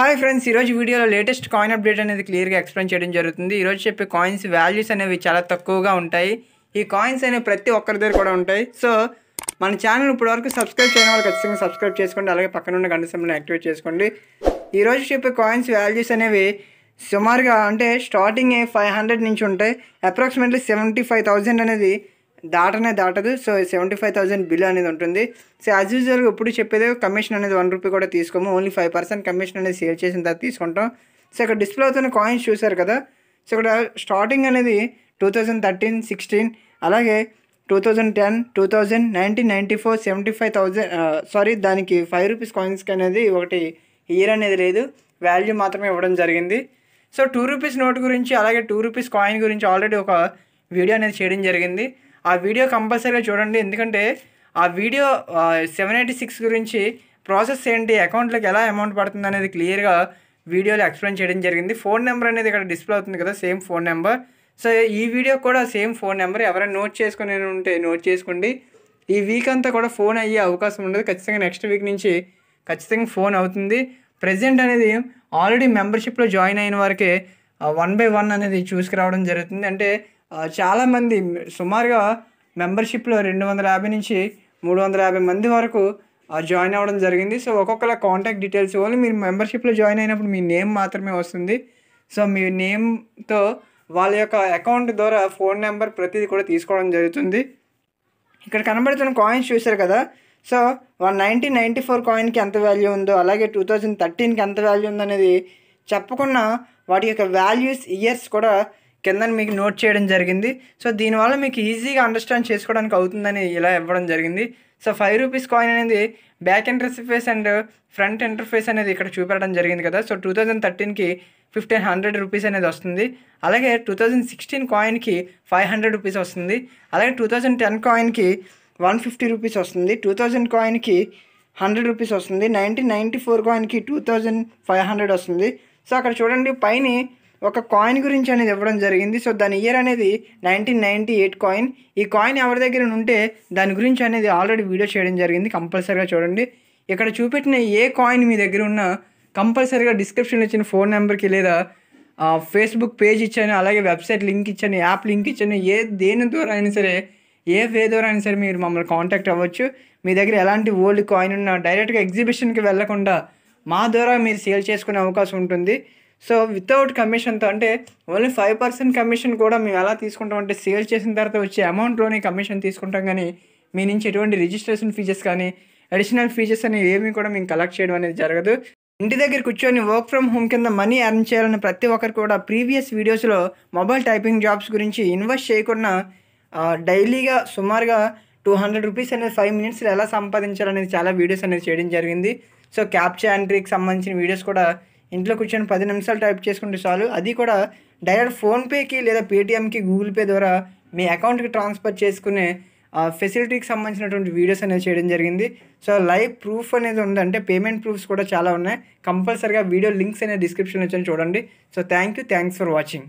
hi friends ఈరోజు వీడియోలో latest coin update అనేది క్లియర్గా ఎక్స్ప్లెయిన్ చేయడం జరుగుతుంది ఈరోజు చెప్పే కాయిన్స్ వాల్యూస్ అనేవి చాలా తక్కువగా ఉంటాయి ఈ కాయిన్స్ అనేవి ప్రతి ఒక్కరి దగ్గర కూడా ఉంటాయి సో మన ఛానల్ ఇప్పటివరకు సబ్స్క్రైబ్ చేయడం వాళ్ళు ఖచ్చితంగా సబ్స్క్రైబ్ చేసుకోండి అలాగే పక్కన ఉన్న గంట సమయంలో యాక్టివేట్ చేసుకోండి ఈరోజు చెప్పే కాయిన్స్ వాల్యూస్ అనేవి సుమారుగా అంటే స్టార్టింగ్ ఫైవ్ హండ్రెడ్ నుంచి ఉంటాయి అప్రాక్సిమేట్లీ సెవెంటీ ఫైవ్ అనేది దాటనే దాటదు so seventy five thousand bill అనేది ఉంటుంది సో యాజ్ యూజువల్గా ఇప్పుడు చెప్పేది కమిషన్ అనేది వన్ రూపీ కూడా తీసుకోము ఓన్లీ ఫైవ్ పర్సెంట్ కమిషన్ అనేది సేల్ చేసిన తర్వాత తీసుకుంటాం సో ఇక్కడ డిస్ప్లే అవుతున్న కాయిన్స్ చూసారు కదా సో ఇక్కడ స్టార్టింగ్ అనేది టూ థౌజండ్ థర్టీన్ సిక్స్టీన్ అలాగే two thousand ten two thousand nineteen ninety four seventy five thousand sorry దానికి ఫైవ్ రూపీస్ కాయిన్స్కి అనేది ఒకటి ఇయర్ అనేది లేదు వాల్యూ మాత్రమే ఇవ్వడం జరిగింది సో టూ రూపీస్ నోట్ గురించి అలాగే టూ రూపీస్ కాయిన్ గురించి ఆల్రెడీ ఒక వీడియో అనేది చేయడం జరిగింది ఆ వీడియో కంపల్సరీగా చూడండి ఎందుకంటే ఆ వీడియో సెవెన్ ఎయిటీ సిక్స్ గురించి ప్రాసెస్ ఏంటి అకౌంట్లోకి ఎలా అమౌంట్ పడుతుంది అనేది క్లియర్గా వీడియోలో ఎక్స్ప్లెయిన్ చేయడం జరిగింది ఫోన్ నెంబర్ అనేది ఇక్కడ డిస్ప్లే అవుతుంది కదా సేమ్ ఫోన్ నెంబర్ సో ఈ వీడియో కూడా సేమ్ ఫోన్ నెంబర్ ఎవరైనా నోట్ చేసుకుని ఉంటే నోట్ చేసుకోండి ఈ వీక్ అంతా కూడా ఫోన్ అయ్యే అవకాశం ఉండదు ఖచ్చితంగా నెక్స్ట్ వీక్ నుంచి ఖచ్చితంగా ఫోన్ అవుతుంది ప్రజెంట్ అనేది ఆల్రెడీ మెంబర్షిప్లో జాయిన్ అయిన వారికి వన్ బై వన్ అనేది చూసుకురావడం జరుగుతుంది అంటే చాలామంది సుమారుగా మెంబర్షిప్లో రెండు వందల యాభై నుంచి మూడు వందల యాభై మంది వరకు జాయిన్ అవ్వడం జరిగింది సో ఒక్కొక్కల కాంటాక్ట్ డీటెయిల్స్ ఓన్లీ మీరు మెంబర్షిప్లో జాయిన్ అయినప్పుడు మీ నేమ్ మాత్రమే వస్తుంది సో మీ నేమ్తో వాళ్ళ యొక్క అకౌంట్ ద్వారా ఫోన్ నెంబర్ ప్రతిదీ కూడా తీసుకోవడం జరుగుతుంది ఇక్కడ కనబడుతున్న కాయిన్స్ చూశారు కదా so one nineteen ninety four కాయిన్కి ఎంత వాల్యూ ఉందో అలాగే టూ థౌజండ్ థర్టీన్కి ఎంత వాల్యూ ఉందో అనేది చెప్పకుండా వాటి యొక్క వాల్యూస్ ఇయర్స్ కూడా కింద మీకు నోట్ చేయడం జరిగింది సో దీనివల్ల మీకు ఈజీగా అండర్స్టాండ్ చేసుకోవడానికి అవుతుందని ఇలా ఇవ్వడం జరిగింది సో ఫైవ్ రూపీస్ కాయిన్ అనేది back interface and front interface అనేది ఇక్కడ చూపెట్టడం జరిగింది కదా సో టూ థౌజండ్ థర్టీన్కి ఫిఫ్టీన్ హండ్రెడ్ రూపీస్ అనేది వస్తుంది అలాగే టూ థౌజండ్ సిక్స్టీన్ కాయిన్కి ఫైవ్ హండ్రెడ్ రూపీస్ వస్తుంది అలాగే టూ థౌజండ్ టెన్ కాయిన్కి వన్ ఫిఫ్టీ రూపీస్ వస్తుంది టూ థౌజండ్ కాయిన్కి హండ్రెడ్ రూపీస్ వస్తుంది నైన్టీన్ నైంటీ ఫోర్ కాయిన్కి టూ థౌజండ్ ఫైవ్ హండ్రెడ్ వస్తుంది సో అక్కడ చూడండి పైన ఒక కాయిన్ గురించి అనేది ఇవ్వడం జరిగింది సో దాని ఇయర్ అనేది నైన్టీన్ నైంటీ ఎయిట్ కాయిన్ ఈ కాయిన్ ఎవరి దగ్గర ఉంటే దాని గురించి అనేది ఆల్రెడీ వీడియో చేయడం జరిగింది కంపల్సరీగా చూడండి ఇక్కడ చూపెట్టిన ఏ కాయిన్ మీ దగ్గర ఉన్నా కంపల్సరీగా డిస్క్రిప్షన్లో ఇచ్చిన ఫోన్ నెంబర్కి లేదా ఫేస్బుక్ పేజ్ ఇచ్చాను అలాగే వెబ్సైట్ లింక్ ఇచ్చాను యాప్ లింక్ ఇచ్చాను ఏ దేని ద్వారా అయినా సరే ఏ వే ద్వారా అయినా సరే మీరు మమ్మల్ని కాంటాక్ట్ అవ్వచ్చు మీ దగ్గర ఎలాంటి ఓల్డ్ కాయిన్ ఉన్నా డైరెక్ట్గా ఎగ్జిబిషన్కి వెళ్లకుండా మా ద్వారా మీరు సేల్ చేసుకునే అవకాశం ఉంటుంది సో వితౌట్ కమిషన్తో అంటే ఓన్లీ ఫైవ్ పర్సెంట్ కమిషన్ కూడా మేము ఎలా తీసుకుంటాం అంటే సేల్ చేసిన తర్వాత వచ్చే అమౌంట్లోనే కమిషన్ తీసుకుంటాం కానీ మీ నుంచి ఎటువంటి రిజిస్ట్రేషన్ ఫీజెస్ కానీ అడిషనల్ ఫీజెస్ అనేవి ఏమీ కూడా మేము కలెక్ట్ చేయడం అనేది జరగదు ఇంటి దగ్గర కూర్చొని వర్క్ ఫ్రమ్ హోమ్ కింద మనీ ఎర్న్ చేయాలని ప్రతి ఒక్కరు కూడా ప్రీవియస్ వీడియోస్లో మొబైల్ టైపింగ్ జాబ్స్ గురించి ఇన్వెస్ట్ చేయకుండా డైలీగా సుమారుగా టూ హండ్రెడ్ రూపీస్ అనేది ఫైవ్ మినిట్స్లో ఎలా సంపాదించాలనేది చాలా వీడియోస్ అనేది చేయడం జరిగింది సో క్యాప్చర్ ఎంట్రీకి సంబంధించిన వీడియోస్ కూడా ఇంట్లో కూర్చొని పది నిమిషాలు టైప్ చేసుకుంటే చాలు అది కూడా డైరెక్ట్ ఫోన్పేకి లేదా పేటిఎంకి గూగుల్ పే ద్వారా మీ అకౌంట్కి ట్రాన్స్ఫర్ చేసుకునే ఫెసిలిటీకి సంబంధించినటువంటి వీడియోస్ అనేది చేయడం జరిగింది సో లైవ్ ప్రూఫ్ అనేది ఉందంటే పేమెంట్ ప్రూఫ్స్ కూడా చాలా ఉన్నాయి కంపల్సరిగా వీడియో లింక్స్ అనేది డిస్క్రిప్షన్లో వచ్చి చూడండి so thank you thanks for watching